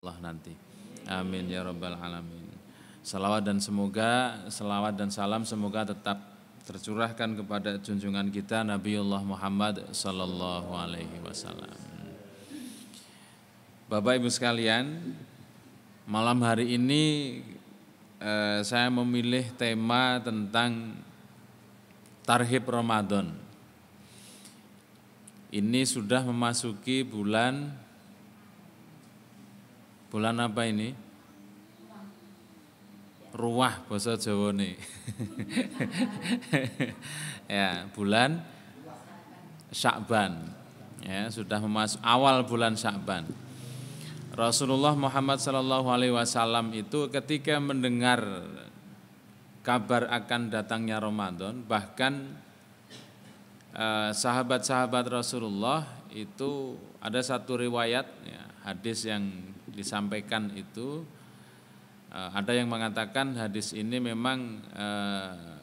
Allah nanti. Amin ya rabbal alamin. Salawat dan semoga salawat dan salam semoga tetap tercurahkan kepada junjungan kita Nabiullah Muhammad sallallahu alaihi wasallam. Bapak Ibu sekalian, malam hari ini eh, saya memilih tema tentang tarhib Ramadan. Ini sudah memasuki bulan Bulan apa ini? Ruah bahasa Jawa nih. ya, bulan Syakban. Ya, sudah memasuk awal bulan Syakban. Rasulullah Muhammad Shallallahu Alaihi Wasallam itu ketika mendengar kabar akan datangnya Ramadan, bahkan e, sahabat-sahabat eh, Rasulullah itu ada satu riwayat ya, hadis yang disampaikan itu eh, ada yang mengatakan hadis ini memang eh,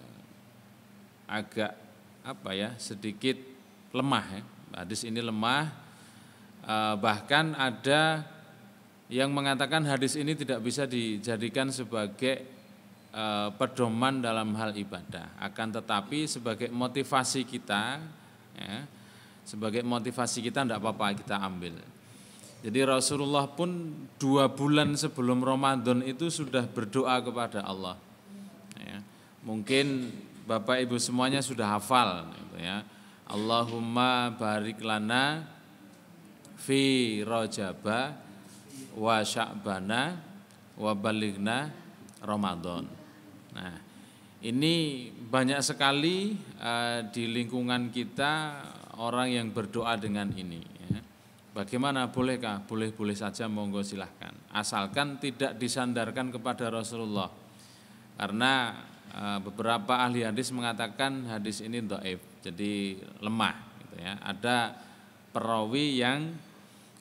agak apa ya sedikit lemah ya. hadis ini lemah eh, bahkan ada yang mengatakan hadis ini tidak bisa dijadikan sebagai eh, pedoman dalam hal ibadah akan tetapi sebagai motivasi kita ya, sebagai motivasi kita tidak apa-apa kita ambil jadi Rasulullah pun dua bulan sebelum Ramadan itu sudah berdoa kepada Allah. Ya. Mungkin Bapak Ibu semuanya sudah hafal. Gitu ya. Allahumma barik lana fi rojaba wa sya'bana wa baligna Ramadan. Nah, ini banyak sekali uh, di lingkungan kita orang yang berdoa dengan ini Bagaimana bolehkah? Boleh-boleh saja monggo silahkan. Asalkan tidak disandarkan kepada Rasulullah. Karena e, beberapa ahli hadis mengatakan hadis ini do'if, jadi lemah gitu ya. Ada perawi yang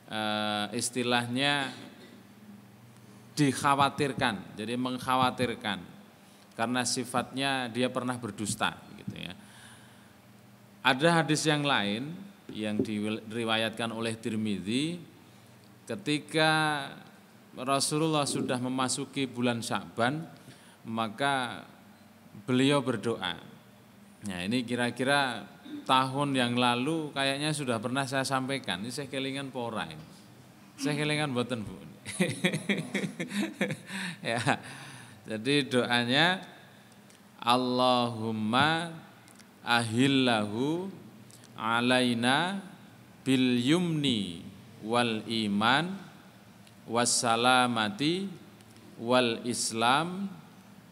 e, istilahnya dikhawatirkan, jadi mengkhawatirkan karena sifatnya dia pernah berdusta gitu ya. Ada hadis yang lain yang diriwayatkan oleh Tirmidzi ketika Rasulullah sudah memasuki bulan Sya'ban maka beliau berdoa. Nah, ini kira-kira tahun yang lalu kayaknya sudah pernah saya sampaikan. Ini saya kelingan pora ini. Saya kelingan buatan Bu. ya. Jadi doanya Allahumma ahillahu alaina bil yumni wal iman wassalamati wal islam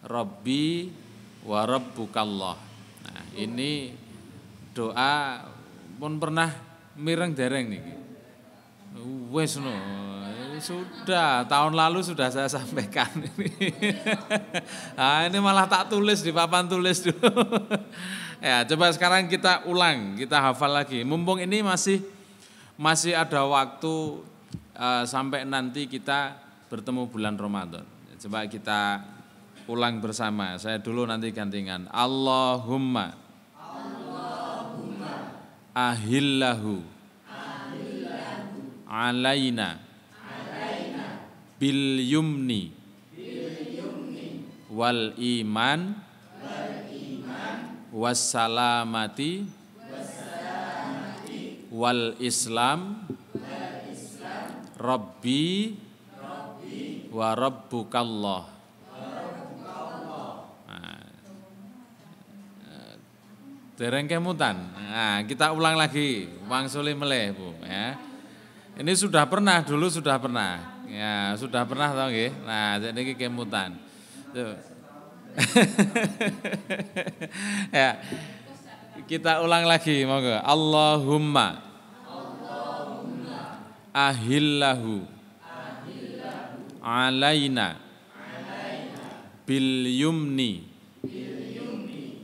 rabbi wa rabbukallah nah ini doa pun pernah mireng dereng niki wis no sudah, tahun lalu sudah saya sampaikan ini. nah, ini malah tak tulis di papan tulis dulu. ya, coba sekarang kita ulang, kita hafal lagi. Mumpung ini masih masih ada waktu uh, sampai nanti kita bertemu bulan Ramadan. Coba kita ulang bersama. Saya dulu nanti gantingan. Allahumma, Allahumma ahillahu, ahillahu alaina, bil yumni wal iman wassalamati wal islam rabbi wa rabbukallah ah. Dereng kemutan. Nah, kita ulang lagi. Wang Sule meleh, Bu, ya. Ini sudah pernah dulu sudah pernah. Ya, sudah pernah tau nggih. Nah, jadi iki kemutan. ya. Kita ulang lagi monggo. Allahumma. Allahumma ahillahu. ahillahu alaina, alaina bil yumni,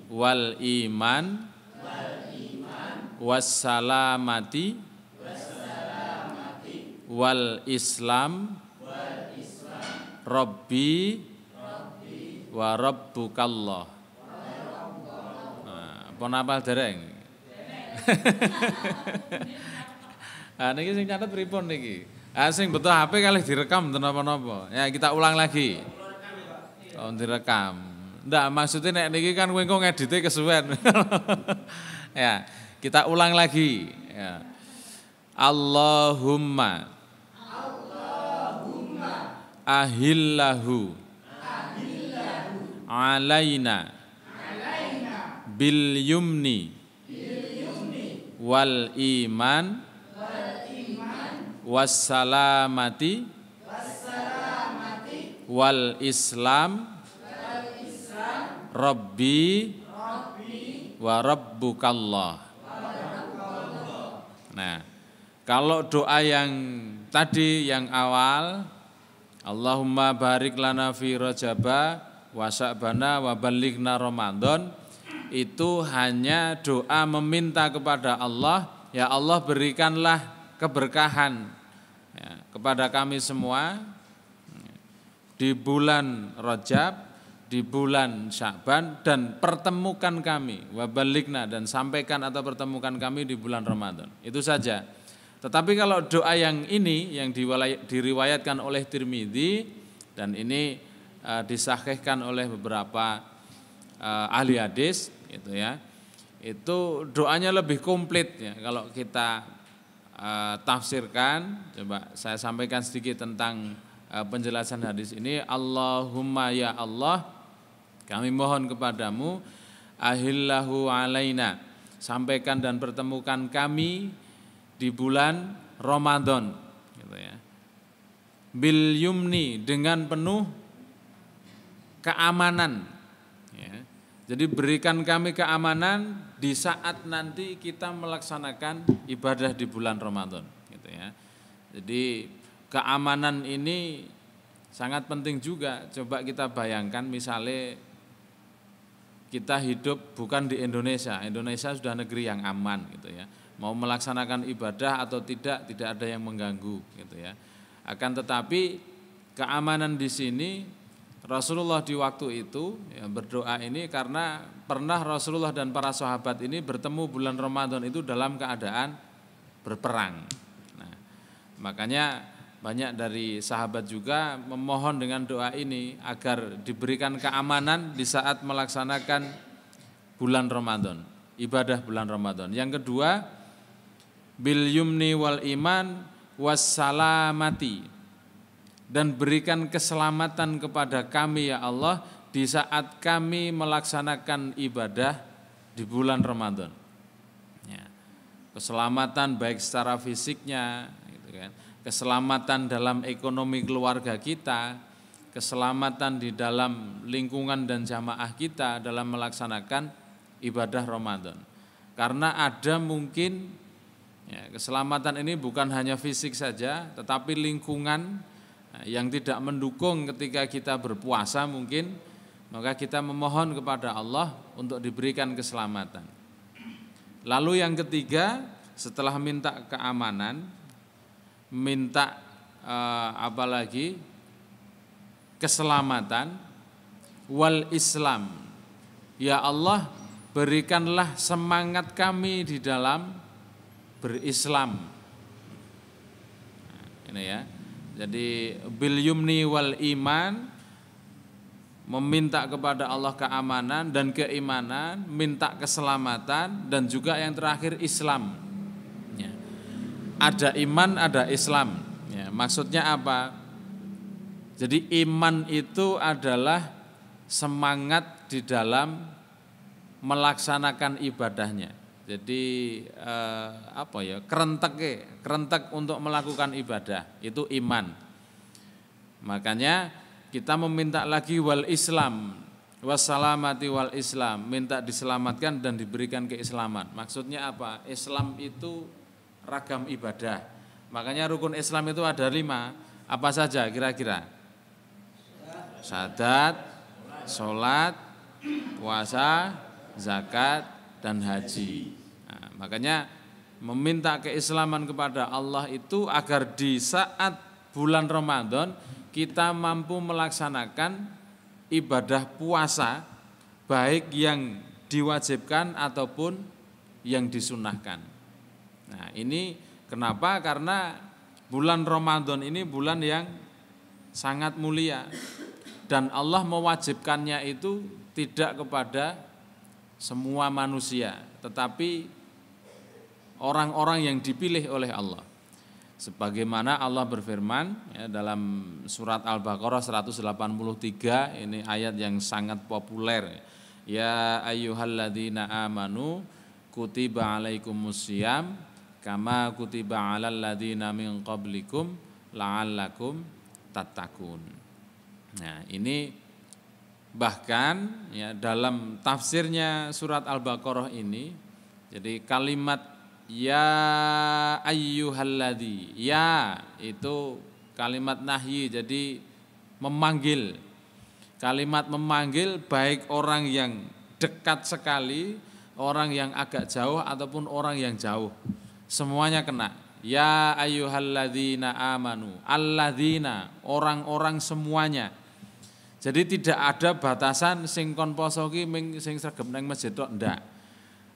wal iman wal iman Wassalamati wal Islam, Robbi, Islam. Rabbi, Rabbi wa Rabbukallah. Nah, dereng. ah niki sing catet pripun niki? Ah sing betul HP kali direkam ten nopo. Ya kita ulang lagi. Oh direkam. Ndak maksudnya nek niki kan kowe engko ngedite kesuwen. ya, kita ulang lagi. Ya. Allahumma ahillahu, alaina, Bil, yumni. wal iman wassalamati wal islam rabbi wa rabbukallah nah kalau doa yang tadi yang awal Allahumma barik lana fi rajaba wa sya'bana wa balighna Ramadan itu hanya doa meminta kepada Allah ya Allah berikanlah keberkahan ya, kepada kami semua ya, di bulan Rajab di bulan Sya'ban dan pertemukan kami wabalikna dan sampaikan atau pertemukan kami di bulan Ramadan. Itu saja. Tetapi kalau doa yang ini yang diriwayatkan oleh Tirmidzi dan ini uh, disahihkan oleh beberapa uh, ahli hadis gitu ya. Itu doanya lebih komplit ya kalau kita uh, tafsirkan coba saya sampaikan sedikit tentang uh, penjelasan hadis ini Allahumma ya Allah kami mohon kepadamu ahillahu alaina sampaikan dan pertemukan kami di bulan Ramadan gitu ya. Bil yumni dengan penuh keamanan ya. Jadi berikan kami keamanan di saat nanti kita melaksanakan ibadah di bulan Ramadan gitu ya. Jadi keamanan ini sangat penting juga. Coba kita bayangkan misalnya kita hidup bukan di Indonesia. Indonesia sudah negeri yang aman gitu ya mau melaksanakan ibadah atau tidak tidak ada yang mengganggu gitu ya. Akan tetapi keamanan di sini Rasulullah di waktu itu ya, berdoa ini karena pernah Rasulullah dan para sahabat ini bertemu bulan Ramadan itu dalam keadaan berperang. Nah, makanya banyak dari sahabat juga memohon dengan doa ini agar diberikan keamanan di saat melaksanakan bulan Ramadan, ibadah bulan Ramadan. Yang kedua, bil yumni wal iman wassalamati dan berikan keselamatan kepada kami ya Allah di saat kami melaksanakan ibadah di bulan Ramadan. Ya. Keselamatan baik secara fisiknya, gitu kan. keselamatan dalam ekonomi keluarga kita, keselamatan di dalam lingkungan dan jamaah kita dalam melaksanakan ibadah Ramadan. Karena ada mungkin Ya, keselamatan ini bukan hanya fisik saja, tetapi lingkungan eh, yang tidak mendukung ketika kita berpuasa mungkin, maka kita memohon kepada Allah untuk diberikan keselamatan. Lalu yang ketiga, setelah minta keamanan, minta eh, apalagi keselamatan wal Islam. Ya Allah, berikanlah semangat kami di dalam berislam. Ini ya. Jadi bil yumni wal iman meminta kepada Allah keamanan dan keimanan, minta keselamatan dan juga yang terakhir Islam. Ya. Ada iman, ada Islam. Ya, maksudnya apa? Jadi iman itu adalah semangat di dalam melaksanakan ibadahnya. Jadi eh, apa ya kerentek kerentek untuk melakukan ibadah itu iman. Makanya kita meminta lagi wal Islam wassalamati wal Islam minta diselamatkan dan diberikan keislaman. Maksudnya apa? Islam itu ragam ibadah. Makanya rukun Islam itu ada lima. Apa saja kira-kira? Sadat, sholat, puasa, zakat, dan haji. Makanya meminta keislaman kepada Allah itu agar di saat bulan Ramadan kita mampu melaksanakan ibadah puasa baik yang diwajibkan ataupun yang disunahkan. Nah, ini kenapa? Karena bulan Ramadan ini bulan yang sangat mulia dan Allah mewajibkannya itu tidak kepada semua manusia, tetapi orang-orang yang dipilih oleh Allah. Sebagaimana Allah berfirman ya, dalam surat Al-Baqarah 183 ini ayat yang sangat populer. Ya ayyuhalladzina amanu kutiba alaikumusiyam kama kutiba alal ladzina min qablikum la'allakum tattaqun. Nah, ini bahkan ya dalam tafsirnya surat Al-Baqarah ini jadi kalimat Ya ayyuhalladzi. Ya itu kalimat nahyi jadi memanggil. Kalimat memanggil baik orang yang dekat sekali, orang yang agak jauh ataupun orang yang jauh. Semuanya kena. Ya ayyuhalladzina amanu. Alladzina orang-orang semuanya. Jadi tidak ada batasan sing kon poso ki sing sregep nang masjid tok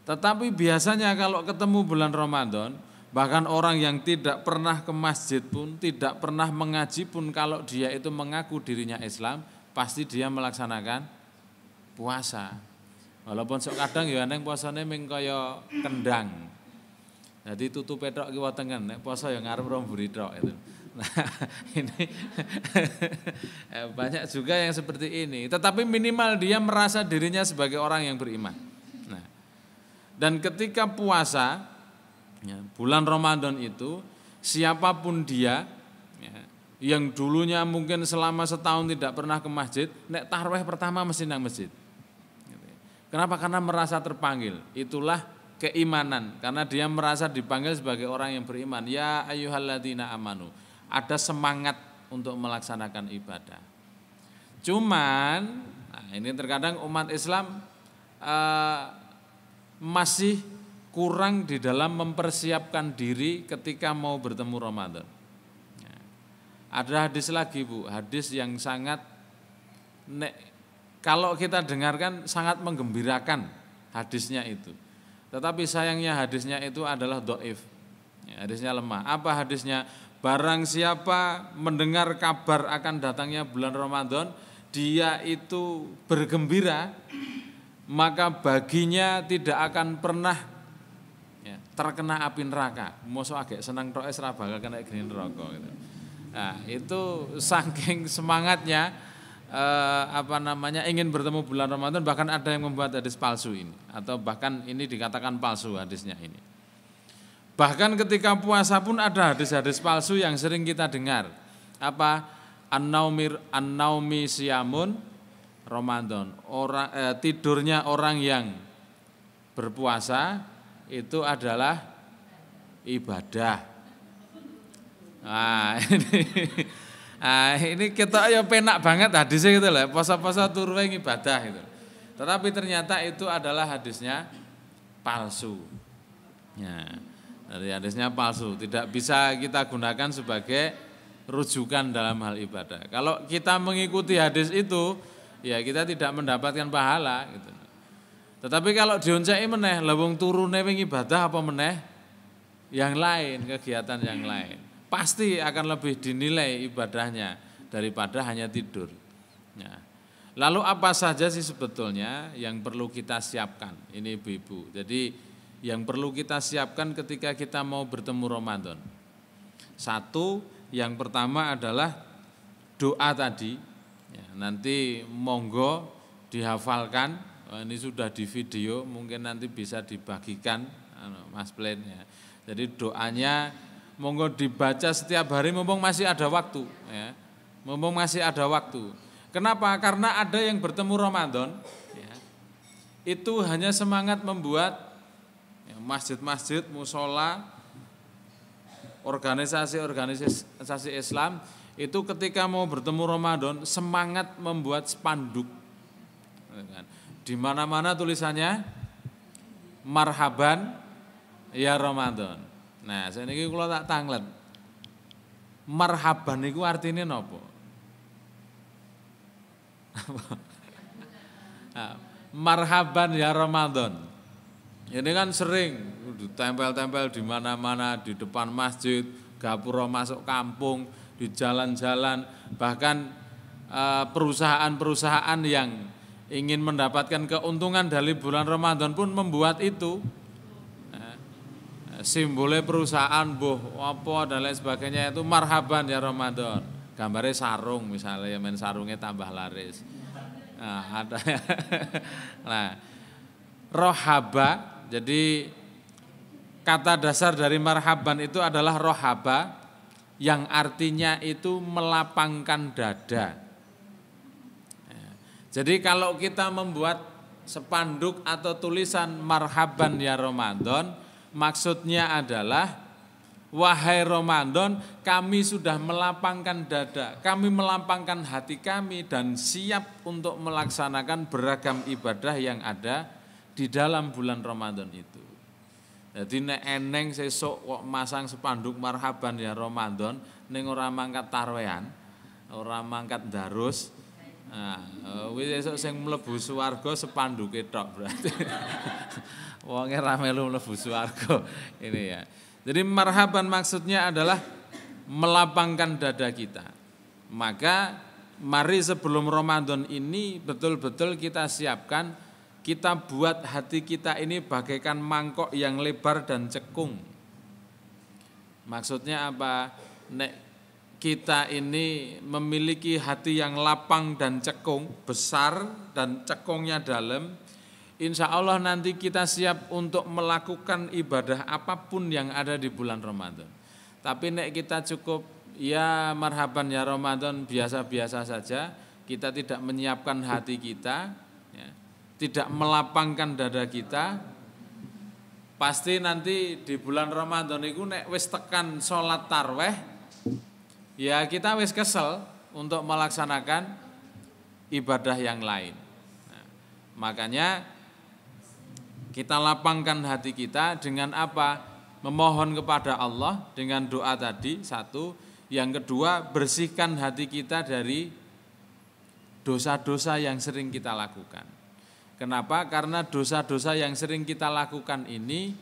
tetapi biasanya kalau ketemu bulan Ramadan, bahkan orang yang tidak pernah ke masjid pun, tidak pernah mengaji pun kalau dia itu mengaku dirinya Islam, pasti dia melaksanakan puasa. Walaupun sok kadang ya neng puasane ming kendang. Jadi tutup petok ki kan, nek puasa yang ngarep rom tok itu. Nah, ini banyak juga yang seperti ini, tetapi minimal dia merasa dirinya sebagai orang yang beriman. Dan ketika puasa, ya, bulan Ramadan itu, siapapun dia, ya, yang dulunya mungkin selama setahun tidak pernah ke masjid, nek tarweh pertama mesti nang masjid. Kenapa? Karena merasa terpanggil. Itulah keimanan. Karena dia merasa dipanggil sebagai orang yang beriman. Ya ayuhalladina amanu. Ada semangat untuk melaksanakan ibadah. Cuman, nah ini terkadang umat Islam eh, masih kurang di dalam mempersiapkan diri ketika mau bertemu Ramadan. Ya. Ada hadis lagi Bu, hadis yang sangat nek, kalau kita dengarkan sangat menggembirakan hadisnya itu. Tetapi sayangnya hadisnya itu adalah doif, ya, hadisnya lemah. Apa hadisnya? Barang siapa mendengar kabar akan datangnya bulan Ramadan, dia itu bergembira maka baginya tidak akan pernah ya, terkena api neraka. Mosok agak senang roh es bakal kena gini neraka gitu. Nah, itu saking semangatnya eh, apa namanya ingin bertemu bulan Ramadan bahkan ada yang membuat hadis palsu ini atau bahkan ini dikatakan palsu hadisnya ini. Bahkan ketika puasa pun ada hadis-hadis palsu yang sering kita dengar. Apa? An-naumir an-naumi Ramadan. Orang eh, tidurnya orang yang berpuasa itu adalah ibadah. Nah, ini nah, ini kita ya penak banget hadisnya gitu loh, Puasa-puasa turu ibadah gitu. Tetapi ternyata itu adalah hadisnya palsu. Ya. Dari hadisnya palsu, tidak bisa kita gunakan sebagai rujukan dalam hal ibadah. Kalau kita mengikuti hadis itu, ya kita tidak mendapatkan pahala gitu. Tetapi kalau dionceki meneh, lewung turune wingi ibadah apa meneh yang lain, kegiatan yang lain. Pasti akan lebih dinilai ibadahnya daripada hanya tidur. Ya. Lalu apa saja sih sebetulnya yang perlu kita siapkan? Ini ibu-ibu. Jadi yang perlu kita siapkan ketika kita mau bertemu Ramadan. Satu, yang pertama adalah doa tadi Ya, nanti monggo dihafalkan, oh, ini sudah di video, mungkin nanti bisa dibagikan anu, Mas Plen. Ya. Jadi doanya monggo dibaca setiap hari, mumpung masih ada waktu. Ya. Mumpung masih ada waktu. Kenapa? Karena ada yang bertemu Ramadan, ya, itu hanya semangat membuat ya, masjid-masjid, musola, organisasi-organisasi Islam itu ketika mau bertemu Ramadan semangat membuat spanduk. Di mana-mana tulisannya marhaban ya Ramadan. Nah, saya ini kalau tak tanglet. Marhaban itu artinya nopo? Nah, marhaban ya Ramadan. Ini kan sering tempel-tempel di mana-mana di depan masjid, gapura masuk kampung, di jalan-jalan, bahkan eh, perusahaan-perusahaan yang ingin mendapatkan keuntungan dari bulan Ramadan pun membuat itu eh, simbolnya perusahaan boh apa dan lain sebagainya itu marhaban ya Ramadan gambarnya sarung misalnya ya main sarungnya tambah laris nah ada nah rohaba jadi kata dasar dari marhaban itu adalah rohaba yang artinya itu melapangkan dada. Ya. Jadi kalau kita membuat sepanduk atau tulisan marhaban ya Ramadan, maksudnya adalah Wahai Ramadan, kami sudah melapangkan dada, kami melapangkan hati kami dan siap untuk melaksanakan beragam ibadah yang ada di dalam bulan Ramadan itu. Jadi nek eneng sesuk kok masang sepanduk marhaban ya Ramadan ning ora mangkat tarwean, ora mangkat darus. Nah, eh, wis sesuk sing mlebu swarga sepanduke tok berarti. Wonge ra melu mlebu swarga. Ini ya. Jadi marhaban maksudnya adalah melapangkan dada kita. Maka mari sebelum Ramadan ini betul-betul kita siapkan kita buat hati kita ini bagaikan mangkok yang lebar dan cekung. Maksudnya apa? Nek kita ini memiliki hati yang lapang dan cekung, besar dan cekungnya dalam, insya Allah nanti kita siap untuk melakukan ibadah apapun yang ada di bulan Ramadan. Tapi nek kita cukup ya marhaban ya Ramadan biasa-biasa saja, kita tidak menyiapkan hati kita, tidak melapangkan dada kita, pasti nanti di bulan Ramadan itu nek wis tekan sholat tarweh, ya kita wis kesel untuk melaksanakan ibadah yang lain. Nah, makanya kita lapangkan hati kita dengan apa? Memohon kepada Allah dengan doa tadi satu, yang kedua bersihkan hati kita dari dosa-dosa yang sering kita lakukan. Kenapa? Karena dosa-dosa yang sering kita lakukan ini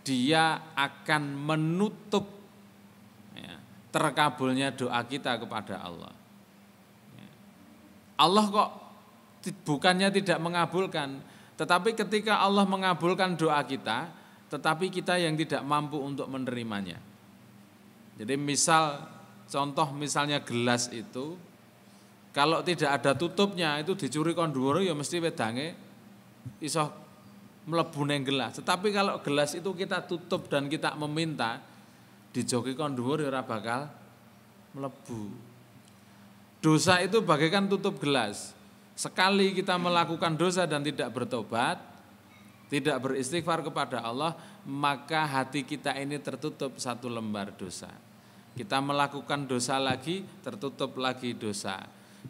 dia akan menutup ya, terkabulnya doa kita kepada Allah. Ya. Allah kok bukannya tidak mengabulkan, tetapi ketika Allah mengabulkan doa kita, tetapi kita yang tidak mampu untuk menerimanya. Jadi misal contoh misalnya gelas itu kalau tidak ada tutupnya itu dicuri kondur, ya mesti wedange iso mlebu ning gelas. Tetapi kalau gelas itu kita tutup dan kita meminta dijoki kondur, ya ora bakal mlebu. Dosa itu bagaikan tutup gelas. Sekali kita melakukan dosa dan tidak bertobat, tidak beristighfar kepada Allah, maka hati kita ini tertutup satu lembar dosa. Kita melakukan dosa lagi, tertutup lagi dosa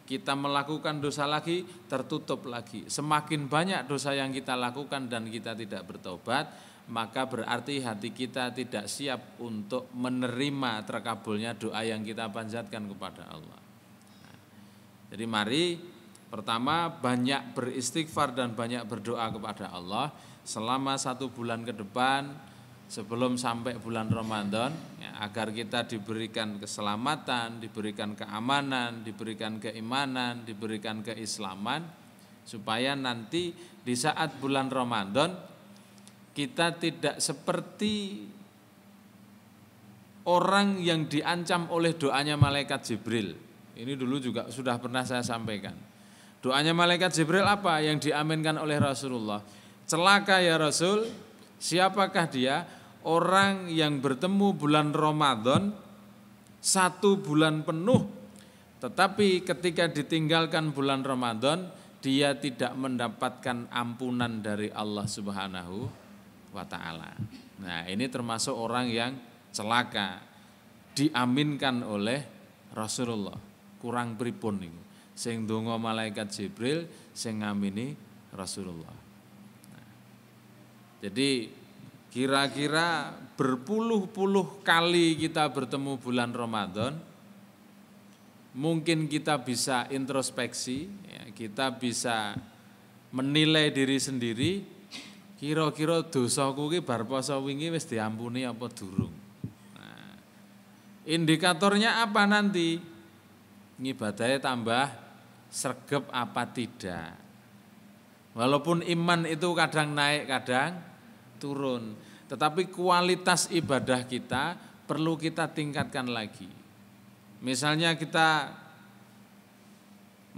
kita melakukan dosa lagi, tertutup lagi. Semakin banyak dosa yang kita lakukan dan kita tidak bertobat, maka berarti hati kita tidak siap untuk menerima terkabulnya doa yang kita panjatkan kepada Allah. Nah, jadi mari pertama banyak beristighfar dan banyak berdoa kepada Allah selama satu bulan ke depan sebelum sampai bulan Ramadan ya, agar kita diberikan keselamatan, diberikan keamanan, diberikan keimanan, diberikan keislaman supaya nanti di saat bulan Ramadan kita tidak seperti orang yang diancam oleh doanya malaikat Jibril. Ini dulu juga sudah pernah saya sampaikan. Doanya malaikat Jibril apa yang diaminkan oleh Rasulullah? Celaka ya Rasul, siapakah dia? orang yang bertemu bulan Ramadan satu bulan penuh tetapi ketika ditinggalkan bulan Ramadan dia tidak mendapatkan ampunan dari Allah Subhanahu wa taala. Nah, ini termasuk orang yang celaka diaminkan oleh Rasulullah. Kurang pripun ini. Sing dungo malaikat Jibril sing ngamini Rasulullah. Nah, jadi Kira-kira berpuluh-puluh kali kita bertemu bulan Ramadan, mungkin kita bisa introspeksi, ya, kita bisa menilai diri sendiri, kira-kira dosa kuki bar poso wingi wis diampuni apa durung. Nah, indikatornya apa nanti? Ngibadahnya tambah sergep apa tidak. Walaupun iman itu kadang naik, kadang turun. Tetapi kualitas ibadah kita perlu kita tingkatkan lagi. Misalnya kita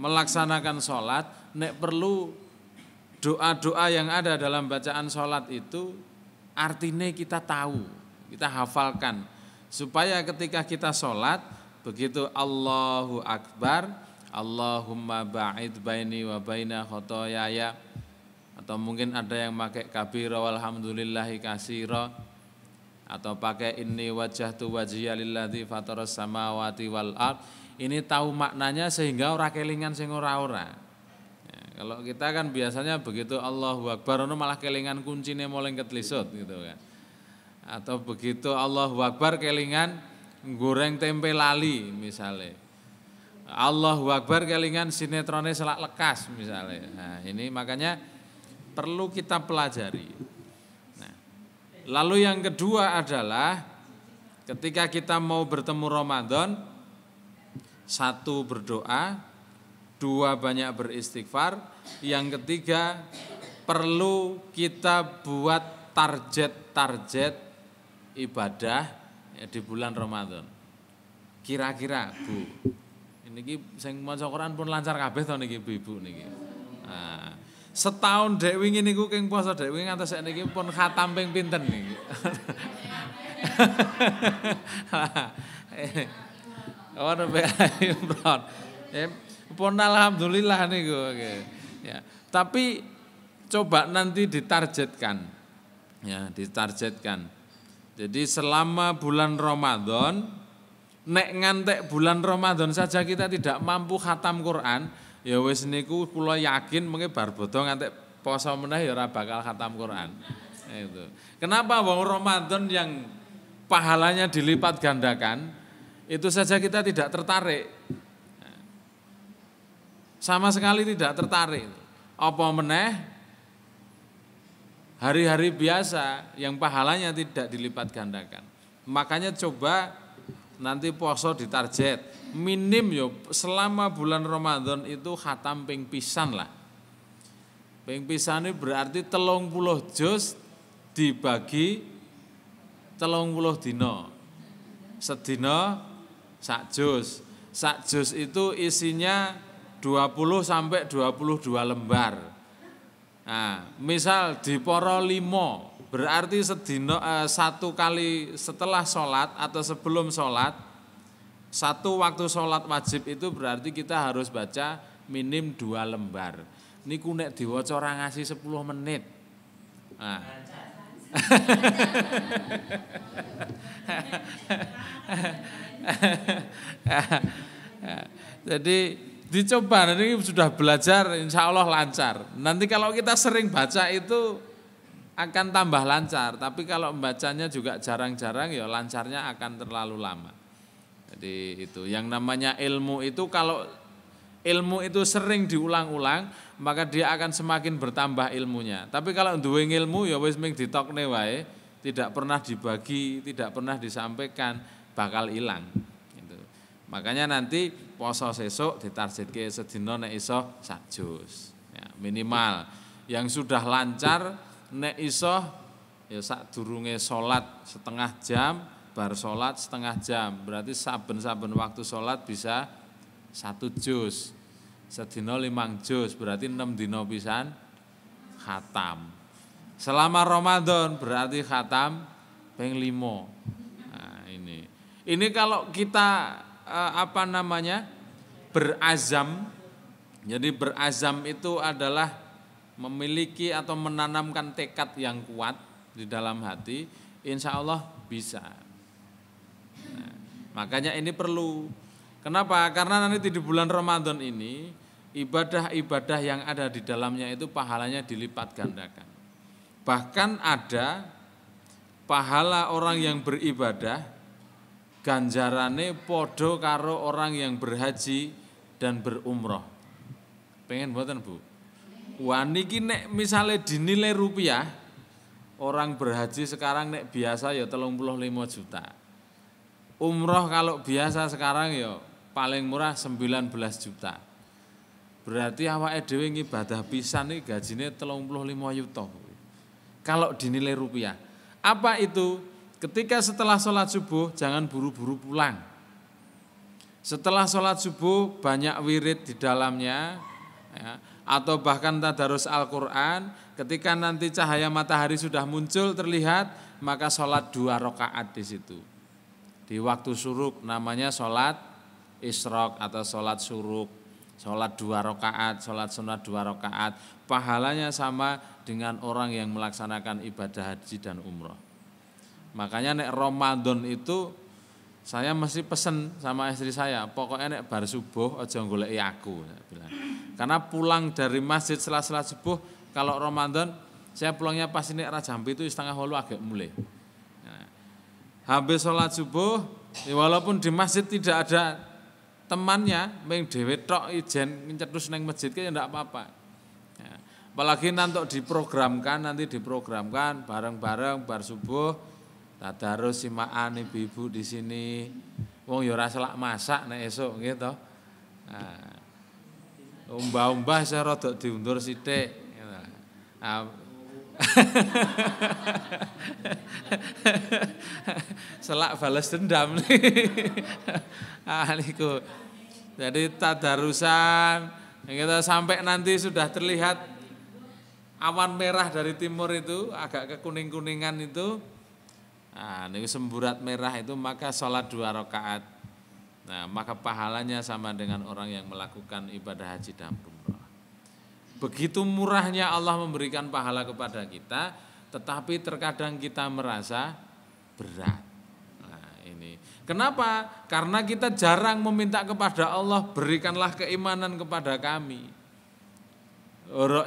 melaksanakan sholat, nek perlu doa-doa yang ada dalam bacaan sholat itu artinya kita tahu, kita hafalkan. Supaya ketika kita sholat, begitu Allahu Akbar, Allahumma ba'id baini wa baina khotoyaya, atau mungkin ada yang pakai kabiro walhamdulillahi kasiro atau pakai ini wajah tu wajhiya fatoros samawati wal ard ini tahu maknanya sehingga orang kelingan sing ora ora ya, kalau kita kan biasanya begitu Allah Akbar itu malah kelingan kuncinya mulai ketlisut gitu kan atau begitu Allah Akbar kelingan goreng tempe lali misalnya Allah Akbar kelingan sinetronnya selak lekas misalnya nah ini makanya perlu kita pelajari. Nah, lalu yang kedua adalah ketika kita mau bertemu Ramadan, satu berdoa, dua banyak beristighfar, yang ketiga perlu kita buat target-target ibadah ya, di bulan Ramadan. Kira-kira, Bu. Ini saya mau Quran pun lancar kabeh tau ini, Bu-ibu niki. Nah, setahun dewi wingi niku keng puasa dewi ngantos saiki pun khatam peng pinter nih, niki. Ora imron. Ya, pun alhamdulillah niku. Ya. Tapi coba nanti ditargetkan. Ya, ditargetkan. Jadi selama bulan Ramadan nek ngantek bulan Ramadan saja kita tidak mampu khatam Quran, Ya wis niku kula yakin mengke bar bodho poso meneh ya ora bakal khatam Quran. Eh, itu. Kenapa wong Ramadan yang pahalanya dilipat gandakan itu saja kita tidak tertarik. Sama sekali tidak tertarik. Apa meneh hari-hari biasa yang pahalanya tidak dilipat gandakan. Makanya coba nanti poso di minim yo ya, selama bulan Ramadan itu khatam ping pisan lah ping pisan ini berarti telung puluh juz dibagi telung puluh dino sedino sak juz sak juz itu isinya 20 sampai 22 lembar nah misal di poro limo Berarti sedino eh, satu kali setelah sholat atau sebelum sholat satu waktu sholat wajib itu berarti kita harus baca minim dua lembar. Ini kunek diwocor ngasih 10 menit. Nah. Jadi dicoba nanti sudah belajar insya Allah lancar. Nanti kalau kita sering baca itu akan tambah lancar, tapi kalau membacanya juga jarang-jarang ya lancarnya akan terlalu lama. Jadi itu yang namanya ilmu itu kalau ilmu itu sering diulang-ulang, maka dia akan semakin bertambah ilmunya. Tapi kalau duwe ilmu ya wis ming ditokne wae, tidak pernah dibagi, tidak pernah disampaikan, bakal hilang. Gitu. Makanya nanti poso sesuk ditarjetke sedina nek iso sajus. Ya, minimal yang sudah lancar nek iso ya sak durunge salat setengah jam bar salat setengah jam berarti saben-saben waktu salat bisa satu juz sedina limang juz berarti enam dino pisan khatam selama Ramadan berarti khatam peng limo nah, ini ini kalau kita eh, apa namanya berazam jadi berazam itu adalah memiliki atau menanamkan tekad yang kuat di dalam hati, insya Allah bisa. Nah, makanya ini perlu. Kenapa? Karena nanti di bulan Ramadan ini ibadah-ibadah yang ada di dalamnya itu pahalanya dilipat gandakan. Bahkan ada pahala orang yang beribadah ganjarane podo karo orang yang berhaji dan berumroh. Pengen buatan bu? Wah niki nek misalnya dinilai rupiah, orang berhaji sekarang nek biasa ya telung puluh lima juta. Umroh kalau biasa sekarang ya paling murah 19 juta. Berarti awak dhewe ngibadah pisan iki gajine telung puluh lima yuto. Kalau dinilai rupiah. Apa itu? Ketika setelah sholat subuh jangan buru-buru pulang. Setelah sholat subuh banyak wirid di dalamnya. Ya atau bahkan tadarus Al-Quran, ketika nanti cahaya matahari sudah muncul terlihat, maka sholat dua rakaat di situ. Di waktu suruk namanya sholat isrok atau sholat suruk, sholat dua rakaat, sholat sunat dua rakaat. Pahalanya sama dengan orang yang melaksanakan ibadah haji dan umroh. Makanya nek Ramadan itu saya mesti pesen sama istri saya, pokoknya nek bar subuh aja golek aku, bilang. Karena pulang dari masjid setelah-setelah subuh, kalau Ramadan, saya pulangnya pas ini arah Jambi itu setengah walu agak mulai. Nah, habis sholat subuh, ya walaupun di masjid tidak ada temannya, yang dewe tok ijen, terus neng masjid kayaknya tidak apa-apa. Nah, apalagi nanti diprogramkan, nanti diprogramkan bareng-bareng, bar subuh, tadarus simaan ibu-ibu di sini wong yura ya selak masak nah esok gitu. Nah, Umbah-umbah saya rodok diundur sithik. Nah. Selak balas dendam. Aliku. Ah, Jadi tadarusan kita sampai nanti sudah terlihat awan merah dari timur itu agak kekuning kuningan itu. Nah, ini semburat merah itu maka sholat dua rakaat Nah, maka pahalanya sama dengan orang yang melakukan ibadah haji dan umrah. Begitu murahnya Allah memberikan pahala kepada kita, tetapi terkadang kita merasa berat. Nah, ini. Kenapa? Karena kita jarang meminta kepada Allah, berikanlah keimanan kepada kami.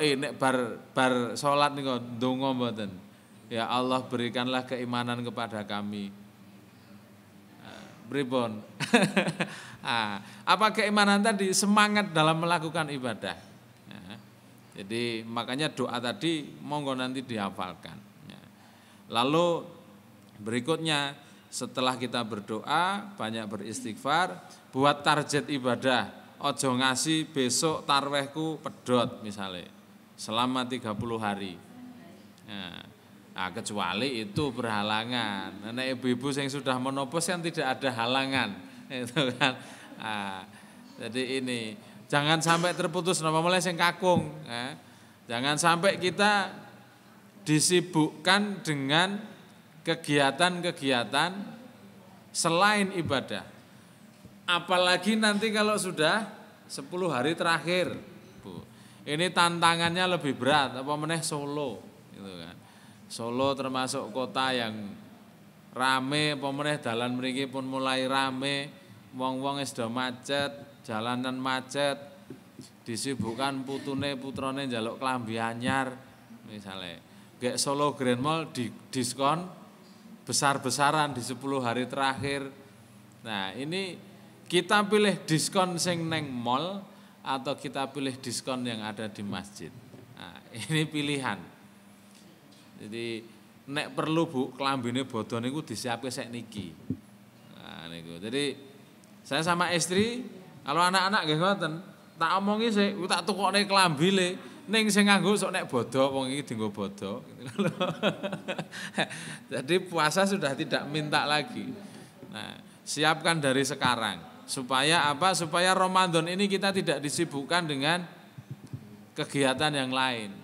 Eh, nek bar bar salat ndonga mboten. Ya Allah berikanlah keimanan kepada kami Bribon, ah, apa keimanan tadi? Semangat dalam melakukan ibadah. Ya. Jadi makanya doa tadi monggo nanti dihafalkan. Ya. Lalu berikutnya setelah kita berdoa banyak beristighfar buat target ibadah ojo ngasih besok tarwehku pedot misalnya selama 30 hari. Nah, Nah, kecuali itu berhalangan. nenek nah, ibu-ibu yang sudah menopos yang tidak ada halangan, itu kan. Nah, jadi ini jangan sampai terputus nama mulai yang kakung. Ya. Jangan sampai kita disibukkan dengan kegiatan-kegiatan selain ibadah. Apalagi nanti kalau sudah 10 hari terakhir, Bu. Ini tantangannya lebih berat, apa meneh solo, gitu kan. Solo termasuk kota yang rame pemerintah dalan mereka pun mulai rame wong-wong wis macet jalanan macet disibukkan putune putrone njaluk klambi anyar misale gek Solo Grand Mall di diskon besar-besaran di 10 hari terakhir nah ini kita pilih diskon sing neng mall atau kita pilih diskon yang ada di masjid nah, ini pilihan jadi nek perlu Bu klambine bodoh niku disiapke sek niki. Nah niku. Jadi saya sama istri kalau anak-anak gak ngoten, tak omongi gue tak tukokne klambile. neng sing nganggu sok nek bodoh, wong iki dienggo bodoh. Jadi puasa sudah tidak minta lagi. Nah, siapkan dari sekarang supaya apa? Supaya Ramadan ini kita tidak disibukkan dengan kegiatan yang lain.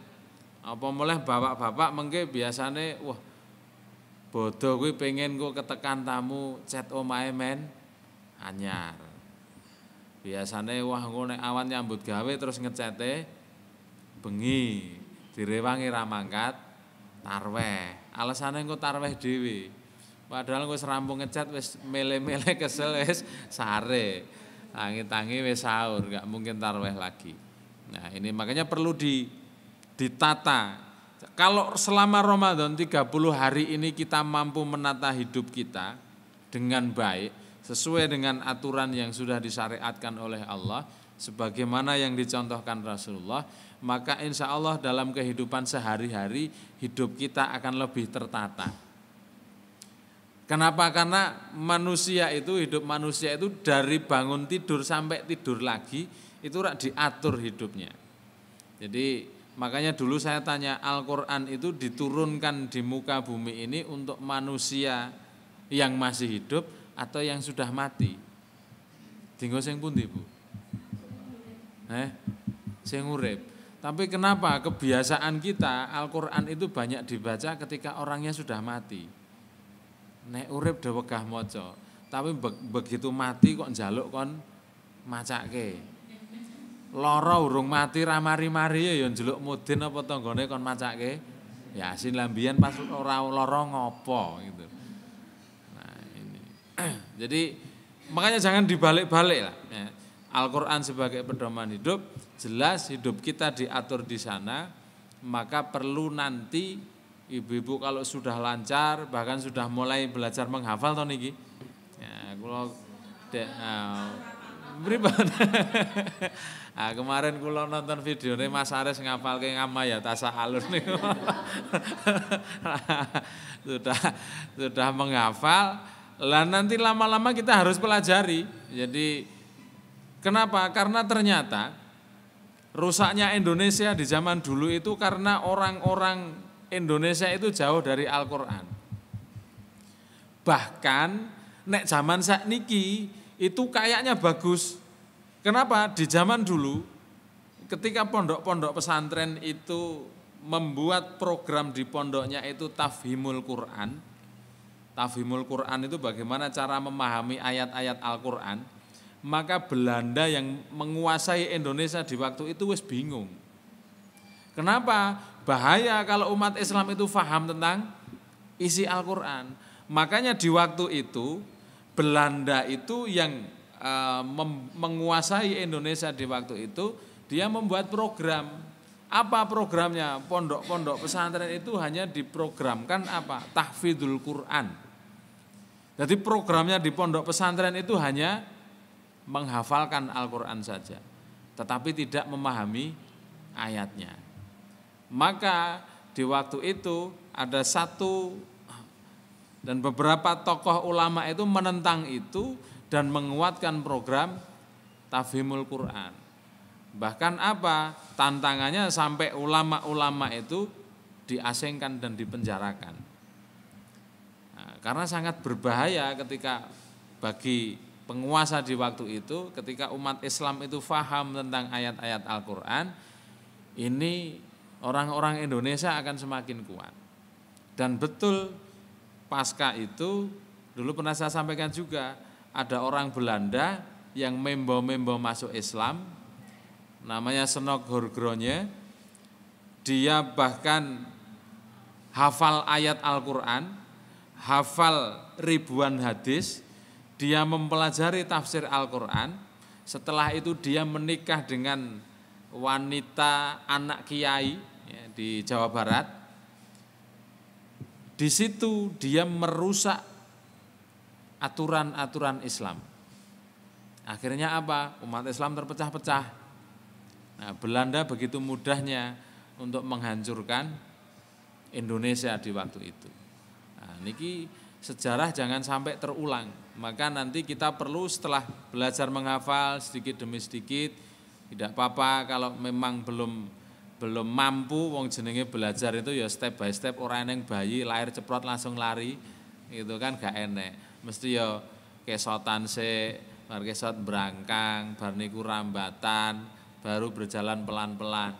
Apa mulai bapak-bapak mengke biasane wah bodoh gue pengen gue ketekan tamu chat omae men anyar. Biasane wah gue naik awan nyambut gawe terus ngecete bengi direwangi ramangkat tarwe tarweh. gue tarwe tarweh Padahal gue serampung ngecat wes mele-mele kesel wes sare. Tangi-tangi wes sahur, nggak mungkin tarweh lagi. Nah, ini makanya perlu di ditata. Kalau selama Ramadan 30 hari ini kita mampu menata hidup kita dengan baik, sesuai dengan aturan yang sudah disyariatkan oleh Allah, sebagaimana yang dicontohkan Rasulullah, maka insya Allah dalam kehidupan sehari-hari hidup kita akan lebih tertata. Kenapa? Karena manusia itu, hidup manusia itu dari bangun tidur sampai tidur lagi, itu diatur hidupnya. Jadi Makanya dulu saya tanya Al-Quran itu diturunkan di muka bumi ini untuk manusia yang masih hidup atau yang sudah mati. Dinggo sing pundi, Bu? Eh, sing urip. Tapi kenapa kebiasaan kita Al-Qur'an itu banyak dibaca ketika orangnya sudah mati? Nek urip dewegah maca, tapi begitu mati kok njaluk kon macake. Loro urung mati ramari mari-mari ya njeluk mudin apa tanggane kon macake Yasin lambian pas ora loro ngopo gitu. Nah, ini. Jadi makanya jangan dibalik-balik lah ya. Al-Qur'an sebagai pedoman hidup jelas hidup kita diatur di sana maka perlu nanti ibu-ibu kalau sudah lancar bahkan sudah mulai belajar menghafal tahun ini ya, kalau de, uh, eh, pripun? ah kemarin kula nonton video videone Mas Aris ngapalke ya tasah alun nih sudah sudah menghafal lah nanti lama-lama kita harus pelajari. Jadi kenapa? Karena ternyata rusaknya Indonesia di zaman dulu itu karena orang-orang Indonesia itu jauh dari Al-Qur'an. Bahkan nek zaman Niki itu kayaknya bagus. Kenapa? Di zaman dulu ketika pondok-pondok pesantren itu membuat program di pondoknya itu tafhimul Quran. Tafhimul Quran itu bagaimana cara memahami ayat-ayat Al-Quran. Maka Belanda yang menguasai Indonesia di waktu itu wis bingung. Kenapa? Bahaya kalau umat Islam itu faham tentang isi Al-Quran. Makanya di waktu itu Belanda itu yang uh, menguasai Indonesia di waktu itu, dia membuat program. Apa programnya? Pondok-pondok pesantren itu hanya diprogramkan apa? tahfidul Quran. Jadi programnya di pondok pesantren itu hanya menghafalkan Al-Quran saja. Tetapi tidak memahami ayatnya. Maka di waktu itu ada satu dan beberapa tokoh ulama itu menentang itu dan menguatkan program tafhimul Quran. Bahkan apa? Tantangannya sampai ulama-ulama itu diasingkan dan dipenjarakan. Nah, karena sangat berbahaya ketika bagi penguasa di waktu itu ketika umat Islam itu faham tentang ayat-ayat Al-Qur'an ini orang-orang Indonesia akan semakin kuat. Dan betul pasca itu dulu pernah saya sampaikan juga ada orang Belanda yang membo-membo masuk Islam namanya Senok Horgronye dia bahkan hafal ayat Al-Quran hafal ribuan hadis dia mempelajari tafsir Al-Quran setelah itu dia menikah dengan wanita anak kiai ya, di Jawa Barat di situ dia merusak aturan-aturan Islam. Akhirnya apa? Umat Islam terpecah-pecah. Nah, Belanda begitu mudahnya untuk menghancurkan Indonesia di waktu itu. Nah, niki sejarah jangan sampai terulang. Maka nanti kita perlu setelah belajar menghafal sedikit demi sedikit, tidak apa-apa kalau memang belum belum mampu wong jenenge belajar itu ya step by step orang yang bayi lahir ceprot langsung lari gitu kan gak enek mesti ya kesotan se bar kesot berangkang bar niku rambatan baru berjalan pelan-pelan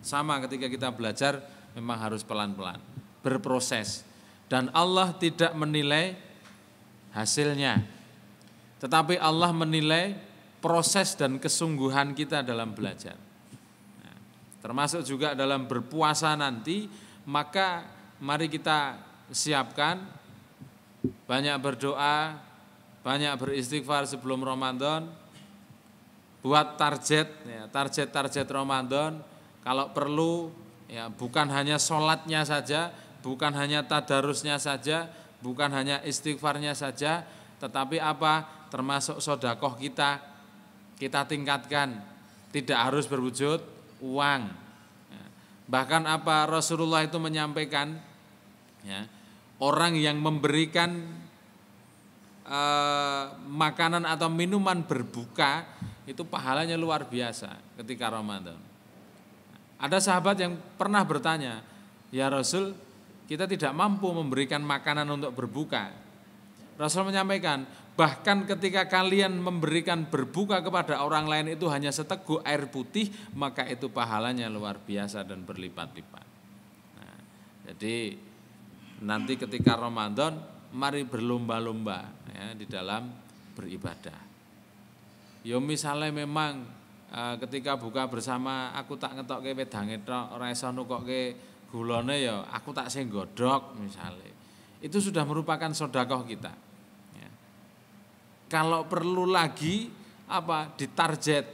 sama ketika kita belajar memang harus pelan-pelan berproses dan Allah tidak menilai hasilnya tetapi Allah menilai proses dan kesungguhan kita dalam belajar termasuk juga dalam berpuasa nanti, maka mari kita siapkan banyak berdoa, banyak beristighfar sebelum Ramadan, buat target, ya, target-target Ramadan, kalau perlu ya bukan hanya sholatnya saja, bukan hanya tadarusnya saja, bukan hanya istighfarnya saja, tetapi apa termasuk sodakoh kita, kita tingkatkan, tidak harus berwujud uang. Ya. Bahkan apa Rasulullah itu menyampaikan ya, orang yang memberikan eh, makanan atau minuman berbuka itu pahalanya luar biasa ketika Ramadan. Ada sahabat yang pernah bertanya, "Ya Rasul, kita tidak mampu memberikan makanan untuk berbuka." Rasul menyampaikan, Bahkan ketika kalian memberikan berbuka kepada orang lain itu hanya seteguk air putih, maka itu pahalanya luar biasa dan berlipat-lipat. Nah, jadi nanti ketika Ramadan, mari berlomba-lomba ya, di dalam beribadah. Ya misalnya memang e, ketika buka bersama aku tak ngetok ke itu tok, ora iso ke gulone ya aku tak sing misalnya. Itu sudah merupakan sodakoh kita kalau perlu lagi apa ditarget.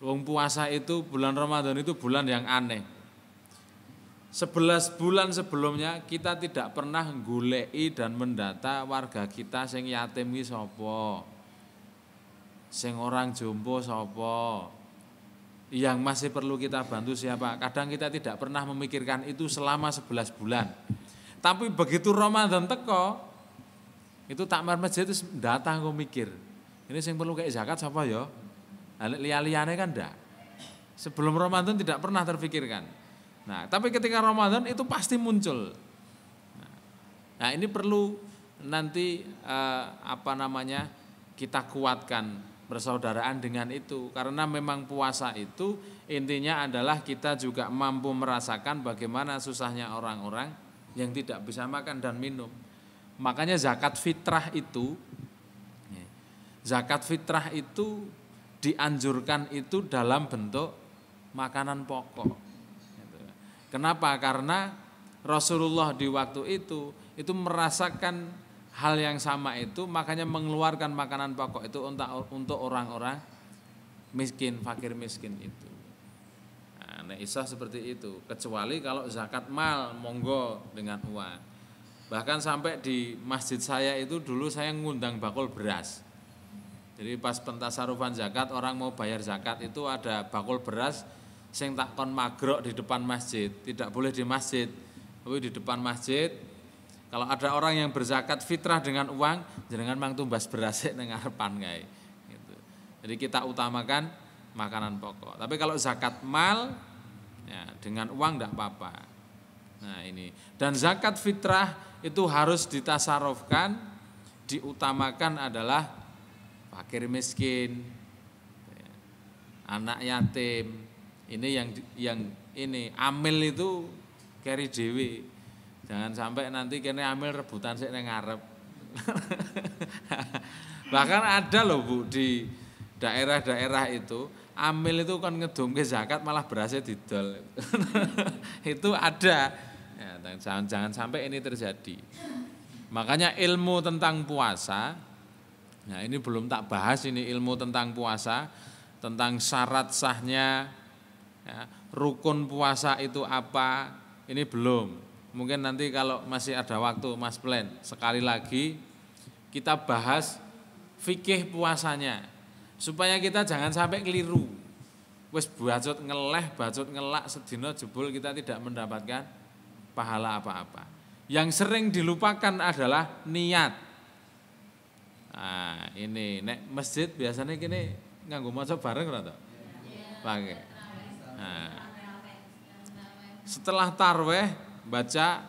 Wong puasa itu bulan Ramadan itu bulan yang aneh. Sebelas bulan sebelumnya kita tidak pernah goleki dan mendata warga kita sing yatim ki sapa. Sing orang jompo sapa. Yang masih perlu kita bantu siapa? Kadang kita tidak pernah memikirkan itu selama 11 bulan. Tapi begitu Ramadan teko, itu takmir masjid itu datang gue mikir. Ini yang perlu kayak zakat siapa ya? Lia-liane kan dah Sebelum Ramadan tidak pernah terpikirkan Nah, tapi ketika Ramadan itu pasti muncul. Nah, nah, ini perlu nanti eh, apa namanya? kita kuatkan persaudaraan dengan itu karena memang puasa itu intinya adalah kita juga mampu merasakan bagaimana susahnya orang-orang yang tidak bisa makan dan minum. Makanya zakat fitrah itu ya, zakat fitrah itu dianjurkan itu dalam bentuk makanan pokok. Gitu. Kenapa? Karena Rasulullah di waktu itu itu merasakan hal yang sama itu makanya mengeluarkan makanan pokok itu untuk untuk orang-orang miskin, fakir miskin itu. Nah, isah seperti itu, kecuali kalau zakat mal monggo dengan uang. Bahkan sampai di masjid saya itu dulu saya ngundang bakul beras. Jadi pas pentas pentasarufan zakat orang mau bayar zakat itu ada bakul beras sing tak kon magrok di depan masjid, tidak boleh di masjid. Tapi di depan masjid kalau ada orang yang berzakat fitrah dengan uang, jangan mang tumbas beras yang ngarepan kae. Gitu. Jadi kita utamakan makanan pokok. Tapi kalau zakat mal ya dengan uang enggak apa-apa. Nah ini dan zakat fitrah itu harus ditasarufkan, diutamakan adalah fakir miskin, anak yatim. Ini yang yang ini amil itu keri dewi. Jangan sampai nanti kene amil rebutan sik ngarep. Bahkan ada loh Bu di daerah-daerah itu amil itu kan ngedum ke zakat malah berasnya didol. itu ada. Ya, jangan jangan sampai ini terjadi. Makanya ilmu tentang puasa, nah ini belum tak bahas ini ilmu tentang puasa, tentang syarat sahnya, ya, rukun puasa itu apa, ini belum. Mungkin nanti kalau masih ada waktu Mas Plan, sekali lagi kita bahas fikih puasanya. Supaya kita jangan sampai keliru. Wes bacot ngeleh, bacot ngelak sedino jebul kita tidak mendapatkan pahala apa-apa. Yang sering dilupakan adalah niat. Nah, ini nek masjid biasanya kini nganggo maca bareng rata. Pakai. Nah. Setelah tarweh baca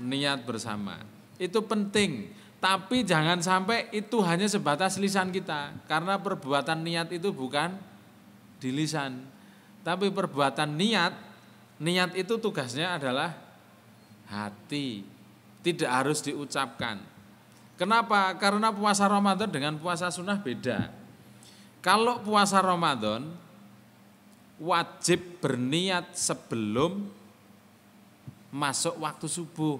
niat bersama. Itu penting. Tapi jangan sampai itu hanya sebatas lisan kita. Karena perbuatan niat itu bukan di lisan. Tapi perbuatan niat, niat itu tugasnya adalah hati. Tidak harus diucapkan. Kenapa? Karena puasa Ramadan dengan puasa sunnah beda. Kalau puasa Ramadan wajib berniat sebelum masuk waktu subuh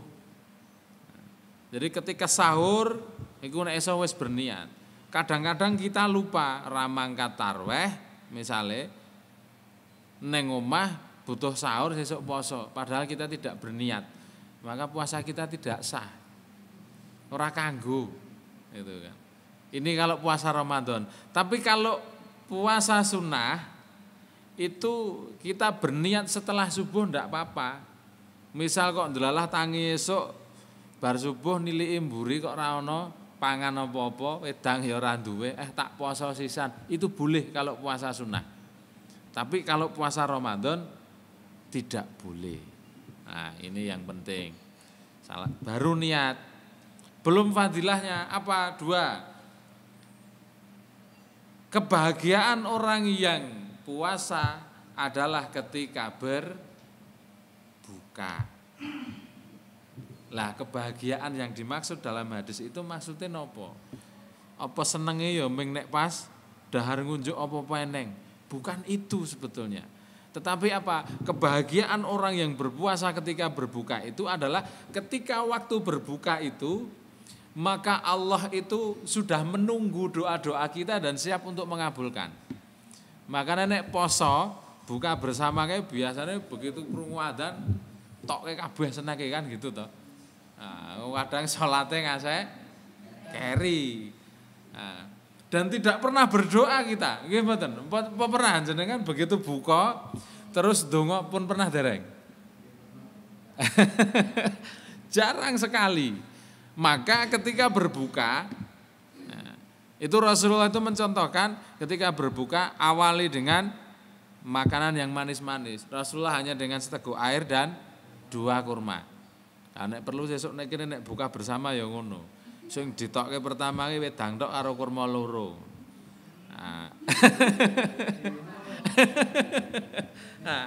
jadi ketika sahur iku nek iso wis berniat. Kadang-kadang kita lupa ramang tarweh misale neng omah butuh sahur sesuk poso padahal kita tidak berniat. Maka puasa kita tidak sah. Ora kanggo gitu kan. Ini kalau puasa Ramadan. Tapi kalau puasa sunnah itu kita berniat setelah subuh ndak apa-apa. Misal kok ndelalah tangi esuk Bar subuh niliki imburi kok rano pangan apa-apa, wedang ya ora duwe, eh tak puasa sisan. Itu boleh kalau puasa sunnah. Tapi kalau puasa Ramadan tidak boleh. Nah, ini yang penting. Salah. Baru niat. Belum fadilahnya apa? Dua. Kebahagiaan orang yang puasa adalah ketika berbuka. Lah kebahagiaan yang dimaksud dalam hadis itu maksudnya nopo? Apa senengnya ya ming nek pas dahar ngunjuk apa peneng? Bukan itu sebetulnya. Tetapi apa? Kebahagiaan orang yang berpuasa ketika berbuka itu adalah ketika waktu berbuka itu maka Allah itu sudah menunggu doa-doa kita dan siap untuk mengabulkan. Maka nenek poso buka bersama kayak biasanya begitu krungu tok tok kabeh senake kan gitu toh. Nah, kadang sholatnya saya carry. Nah, dan tidak pernah berdoa kita. gimana mboten. Pernah jenengan begitu buka terus dongo pun pernah dereng. Jarang sekali. Maka ketika berbuka ah, itu Rasulullah itu mencontohkan ketika berbuka awali dengan makanan yang manis-manis. Rasulullah hanya dengan seteguk air dan dua kurma. Anak perlu sesuk nek kene nek buka bersama ya ngono. Sing ditokke pertama ki wedang tok karo kurma loro. Nah. nah,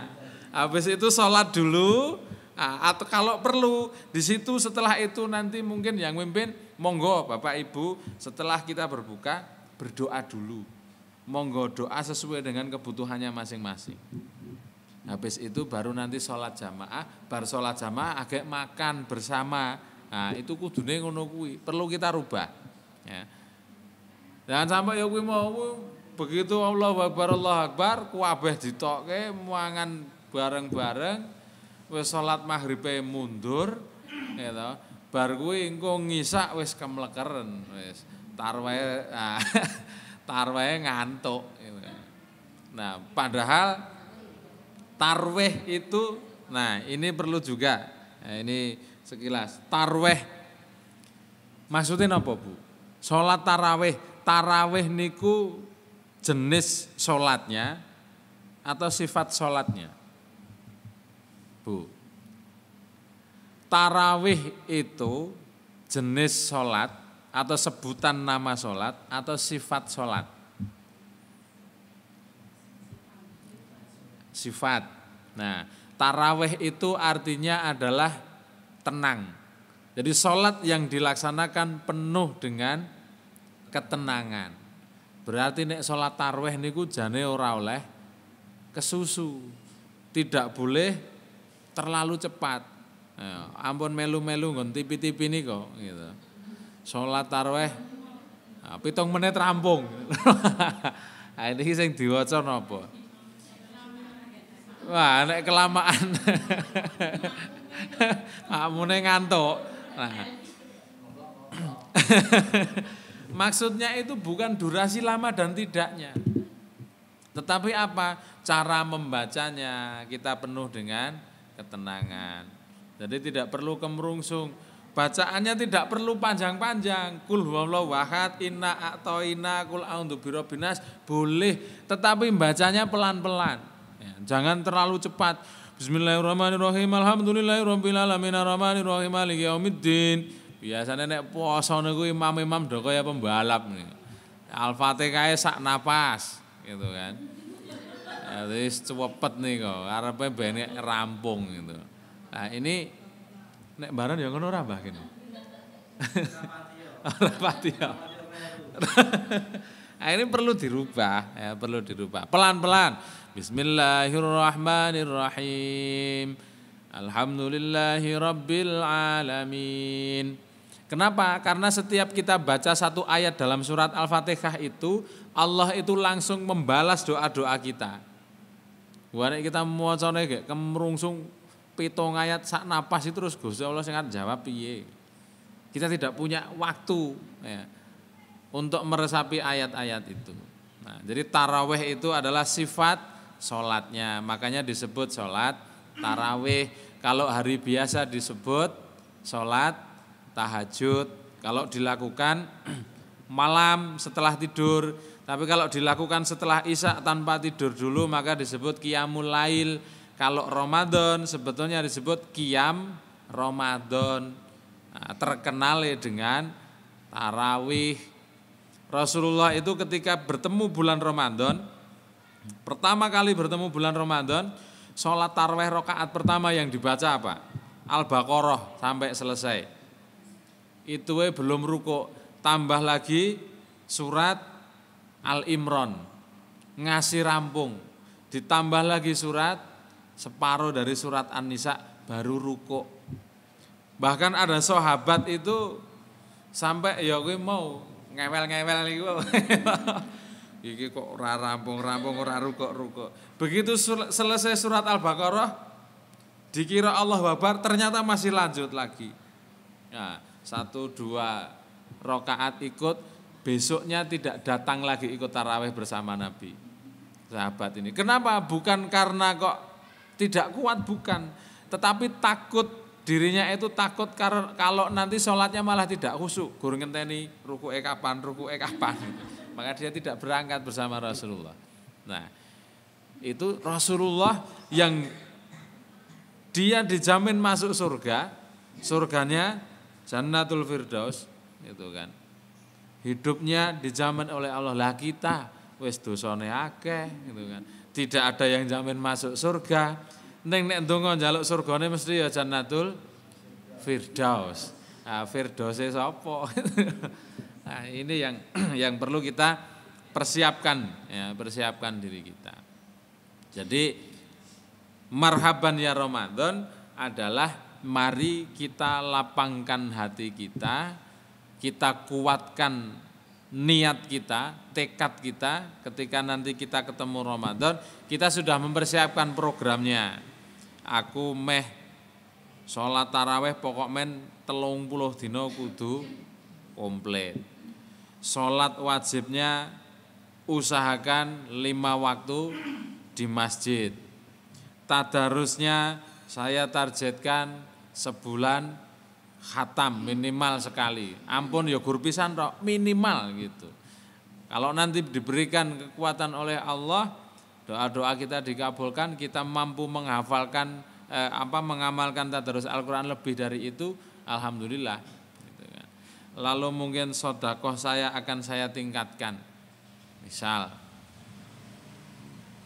habis itu sholat dulu nah, atau kalau perlu di situ setelah itu nanti mungkin yang mimpin monggo Bapak Ibu setelah kita berbuka berdoa dulu. Monggo doa sesuai dengan kebutuhannya masing-masing. Habis itu baru nanti sholat jamaah, bar sholat jamaah agak makan bersama. Nah, itu kudune ngono kuwi, perlu kita rubah. Ya. Jangan sampai ya kuwi mau begitu Allah Akbar Allah Akbar kuabeh ditokke mangan bareng-bareng wis salat maghribe mundur gitu. Bar kuwi engko ngisak wis kemlekeren wis tarwae nah, tarwae ngantuk gitu. Nah, padahal Tarweh itu, nah ini perlu juga, nah, ini sekilas. Tarweh, maksudnya apa bu? Sholat taraweh, taraweh niku jenis sholatnya atau sifat sholatnya? Bu, tarawih itu jenis sholat atau sebutan nama sholat atau sifat sholat? sifat. Nah, taraweh itu artinya adalah tenang. Jadi sholat yang dilaksanakan penuh dengan ketenangan. Berarti nek sholat taraweh niku jane ora oleh kesusu. Tidak boleh terlalu cepat. Nah, ampun melu-melu nggon tipi-tipi niku gitu. Sholat taraweh nah, pitung menit rampung. nah, ini sing diwaca napa? Wah, nek kelamaan. Makmune ngantuk. Nah. Maksudnya itu bukan durasi lama dan tidaknya. Tetapi apa? Cara membacanya kita penuh dengan ketenangan. Jadi tidak perlu kemerungsung. Bacaannya tidak perlu panjang-panjang. Kul huwallahu wahad inna inna kul a'udzu birabbinas boleh, tetapi bacanya pelan-pelan. Ya, jangan terlalu cepat. Bismillahirrahmanirrahim. Alhamdulillahirrahmanirrahim. Arrahmanirrahim. Maliki yaumiddin. Biasanya nek puasa niku imam-imam do ya pembalap nih. Al-Fatihah sak napas gitu kan. Jadi ya, cepet nih kok, harapnya banyak rampung gitu. Nah, ini nek baran yang ngono ora Mbah Rapatio. Ora ya. Nah, ini perlu dirubah, ya perlu dirubah. Pelan-pelan. Bismillahirrahmanirrahim. Alhamdulillahi Rabbil Alamin. Kenapa? Karena setiap kita baca satu ayat dalam surat Al-Fatihah itu, Allah itu langsung membalas doa-doa kita. Wani kita muwacane gak kemrungsung pitong ayat sak napas itu terus Gusti Allah sangat jawab piye. Kita tidak punya waktu ya, untuk meresapi ayat-ayat itu. Nah, jadi taraweh itu adalah sifat sholatnya. Makanya disebut sholat tarawih. Kalau hari biasa disebut sholat tahajud. Kalau dilakukan malam setelah tidur. Tapi kalau dilakukan setelah isya tanpa tidur dulu maka disebut qiyamul lail. Kalau Ramadan sebetulnya disebut kiam Ramadan. Nah, terkenal dengan tarawih. Rasulullah itu ketika bertemu bulan Ramadan, Pertama kali bertemu bulan Ramadan, sholat tarweh rokaat pertama yang dibaca apa? Al-Baqarah sampai selesai. Itu belum ruko, tambah lagi surat Al-Imran, ngasih rampung. Ditambah lagi surat, separuh dari surat An-Nisa baru ruko. Bahkan ada sahabat itu sampai ya gue mau ngewel-ngewel nih gue. Iki kok ora rampung-rampung, ora rukuk-rukuk. Begitu sur selesai surat Al-Baqarah, dikira Allah wabar, ternyata masih lanjut lagi. Nah, satu dua rokaat ikut, besoknya tidak datang lagi ikut taraweh bersama Nabi. Sahabat ini. Kenapa? Bukan karena kok tidak kuat, bukan. Tetapi takut dirinya itu takut karena kalau nanti sholatnya malah tidak khusyuk. Guru ngenteni ruku e kapan, ruku e kapan maka dia tidak berangkat bersama Rasulullah. Nah, itu Rasulullah yang dia dijamin masuk surga, surganya Jannatul Firdaus, itu kan. Hidupnya dijamin oleh Allah. Lah kita wis dosane akeh, gitu kan. Tidak ada yang jamin masuk surga. Ning nek ndonga njaluk surgane mesti ya Jannatul Firdaus. Ah Firdaus sapa? Nah, ini yang yang perlu kita persiapkan, ya, persiapkan diri kita. Jadi marhaban ya Ramadan adalah mari kita lapangkan hati kita, kita kuatkan niat kita, tekad kita ketika nanti kita ketemu Ramadan, kita sudah mempersiapkan programnya. Aku meh sholat taraweh pokok men telung puluh dino kudu komplit sholat wajibnya usahakan lima waktu di masjid. Tadarusnya saya targetkan sebulan khatam minimal sekali. Ampun ya gurpisan rok minimal gitu. Kalau nanti diberikan kekuatan oleh Allah, doa-doa kita dikabulkan, kita mampu menghafalkan eh, apa mengamalkan tadarus Al-Qur'an lebih dari itu, alhamdulillah lalu mungkin sodakoh saya akan saya tingkatkan. Misal,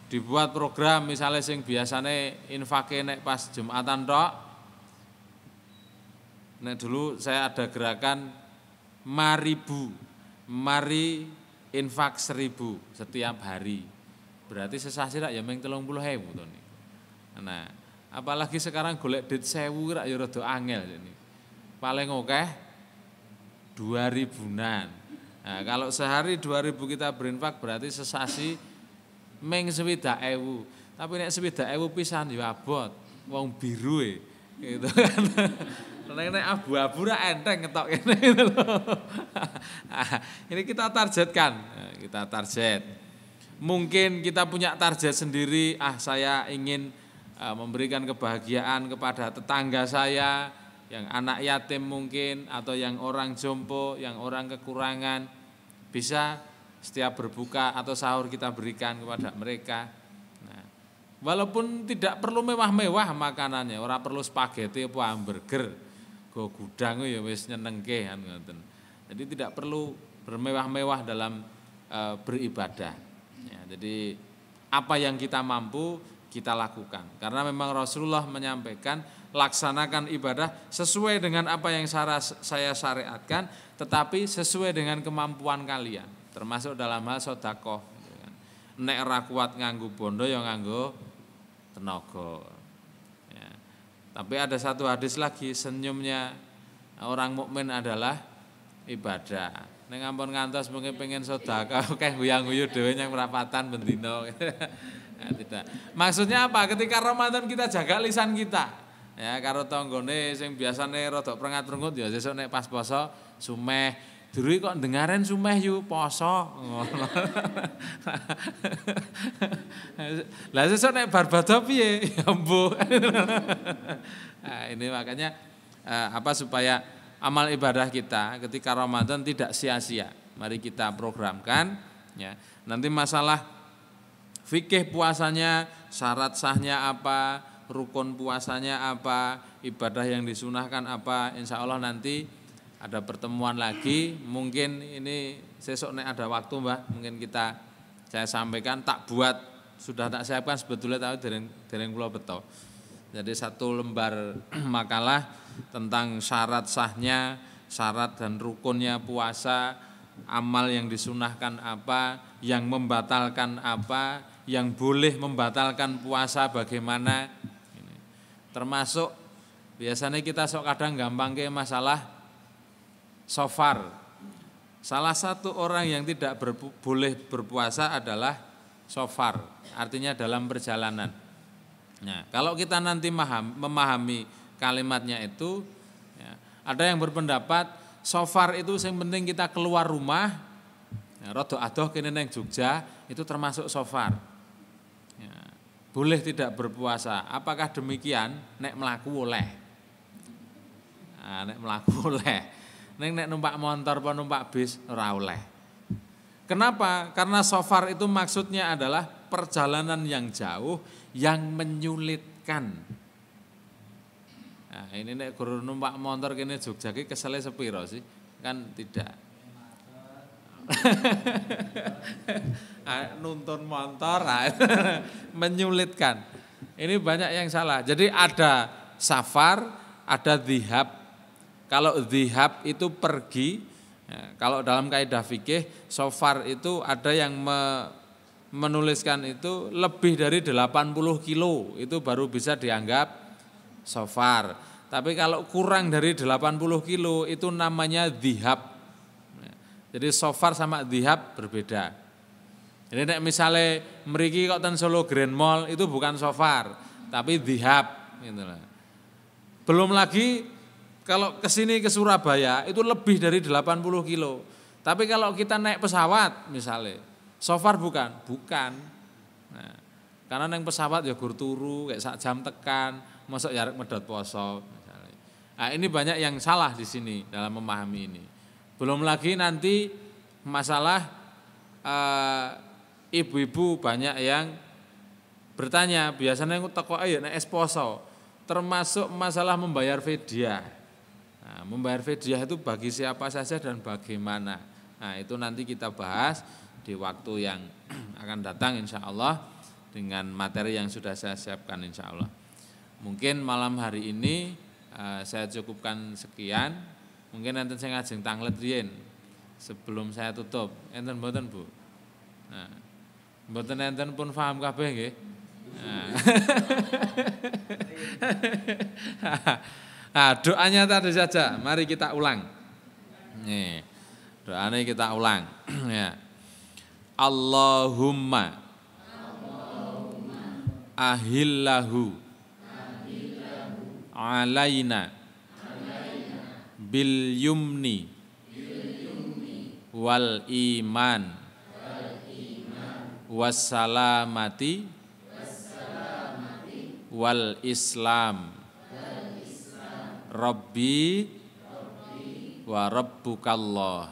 dibuat program misalnya sing biasane infake nek pas Jumatan tok. Nek dulu saya ada gerakan mari bu, mari infak seribu setiap hari. Berarti sesasi rak ya meng telung puluh tuh nih. Nah, apalagi sekarang golek duit sewu rak ya rada angel ini. Paling oke. okay, dua ribuan. Nah, kalau sehari dua ribu kita berinfak berarti sesasi meng swidak ewu. Tapi nek swidak ewu pisan ya abot, wong biru ya. Gitu kan. Nek abu-abu lah enteng ngetok ini gitu loh. Ini kita targetkan, nah, kita target. Mungkin kita punya target sendiri, ah saya ingin eh, memberikan kebahagiaan kepada tetangga saya, yang anak yatim mungkin atau yang orang jompo, yang orang kekurangan bisa setiap berbuka atau sahur kita berikan kepada mereka. Nah, walaupun tidak perlu mewah-mewah makanannya, orang perlu spageti apa hamburger, go gudang ya wis nyenengke kan, Jadi tidak perlu bermewah-mewah dalam e, beribadah. Ya, jadi apa yang kita mampu kita lakukan. Karena memang Rasulullah menyampaikan laksanakan ibadah sesuai dengan apa yang saya syariatkan, tetapi sesuai dengan kemampuan kalian, termasuk dalam hal sodakoh. Gitu kan. Nek rakuat nganggu bondo yang nganggo tenogo. Ya. Tapi ada satu hadis lagi senyumnya orang mukmin adalah ibadah. Nek ngampun ngantos mungkin pengen sodaka, oke guyang-guyu dhewe nyang perapatan bendino. Ya, tidak. Maksudnya apa? Ketika Ramadan kita jaga lisan kita. Ya karo tonggone sing biasane rada prengat-prengut ya sesuk nek pas poso sumeh. Duri kok dengaren sumeh yu poso. Lah sesuk nek barbado piye? Ya mbuh. nah, ini makanya eh, apa supaya amal ibadah kita ketika Ramadan tidak sia-sia. Mari kita programkan ya. Nanti masalah fikih puasanya, syarat sahnya apa, rukun puasanya apa, ibadah yang disunahkan apa. Insya Allah nanti ada pertemuan lagi. Mungkin ini sesok nih ada waktu mbak mungkin kita saya sampaikan tak buat sudah tak siapkan sebetulnya tahu dari dari pulau betul. Jadi satu lembar makalah tentang syarat sahnya, syarat dan rukunnya puasa, amal yang disunahkan apa, yang membatalkan apa, yang boleh membatalkan puasa bagaimana, termasuk biasanya kita sok kadang gampang ke masalah sofar. Salah satu orang yang tidak berpu, boleh berpuasa adalah sofar, artinya dalam perjalanan. Nah, kalau kita nanti maham, memahami kalimatnya itu, ya, ada yang berpendapat sofar itu yang penting kita keluar rumah, ya, rodo adoh kini neng Jogja itu termasuk sofar boleh tidak berpuasa. Apakah demikian? Nek melaku oleh. Nah, nek melaku oleh. Nek nek numpak motor numpak bis ora oleh. Kenapa? Karena sofar itu maksudnya adalah perjalanan yang jauh yang menyulitkan. Nah, ini nek guru numpak motor gini Jogja ki sepiro sih? Kan tidak. Ah, nuntun motor ah, menyulitkan. Ini banyak yang salah. Jadi ada safar, ada dihab. Kalau dihab itu pergi, ya, kalau dalam kaidah fikih safar itu ada yang me, menuliskan itu lebih dari 80 kilo itu baru bisa dianggap sofar Tapi kalau kurang dari 80 kilo itu namanya dihab jadi sofar sama dihab berbeda. Jadi nek misalnya meriki kok ten Solo Grand Mall itu bukan sofar, tapi dihab gitu Belum lagi kalau ke sini ke Surabaya itu lebih dari 80 kilo. Tapi kalau kita naik pesawat misalnya, sofar bukan, bukan. Nah, karena naik pesawat ya gur turu kayak sak jam tekan, masuk jarak ya medot poso misalnya. Nah, ini banyak yang salah di sini dalam memahami ini. Belum lagi nanti masalah eh, ibu-ibu e, banyak yang bertanya, biasanya aku teko ayo nek es termasuk masalah membayar fidyah. Nah, membayar fidyah itu bagi siapa saja dan bagaimana. Nah, itu nanti kita bahas di waktu yang akan datang insya Allah dengan materi yang sudah saya siapkan insya Allah. Mungkin malam hari ini eh, saya cukupkan sekian. Mungkin enten saya ngajeng tanglet rien sebelum saya tutup. Enten buatan Bu? Nah. Mboten enten pun paham kabeh nggih. Nah. nah, doanya tadi saja, mari kita ulang. Nih. Doanya kita ulang. ya. Allahumma, Allahumma ahillahu, ahillahu alaina, alaina bil yumni wal iman wassalamati wal islam rabbi wa rabbukallah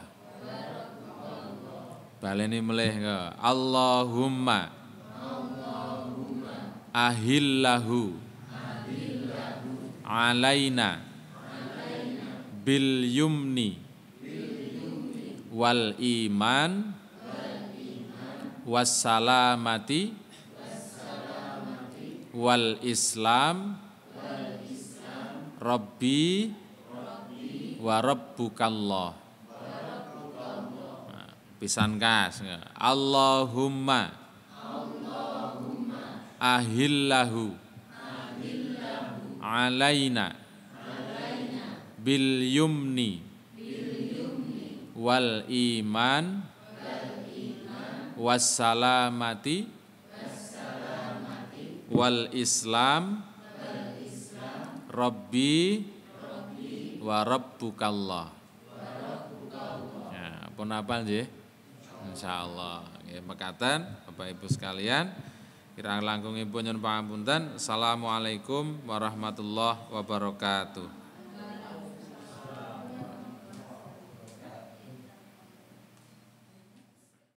baleni meleh ke Allahumma ahillahu alaina bil yumni wal iman wassalamati wal islam rabbi wa rabbukallah nah, pisan kas Allahumma, Allahumma ahillahu, ahillahu alaina bil yumni wal iman wassalamati wal islam rabbi wa rabbukallah ya apa nggih insyaallah nggih mekaten Bapak Ibu sekalian kirang langkung nyun pangapunten assalamualaikum warahmatullahi wabarakatuh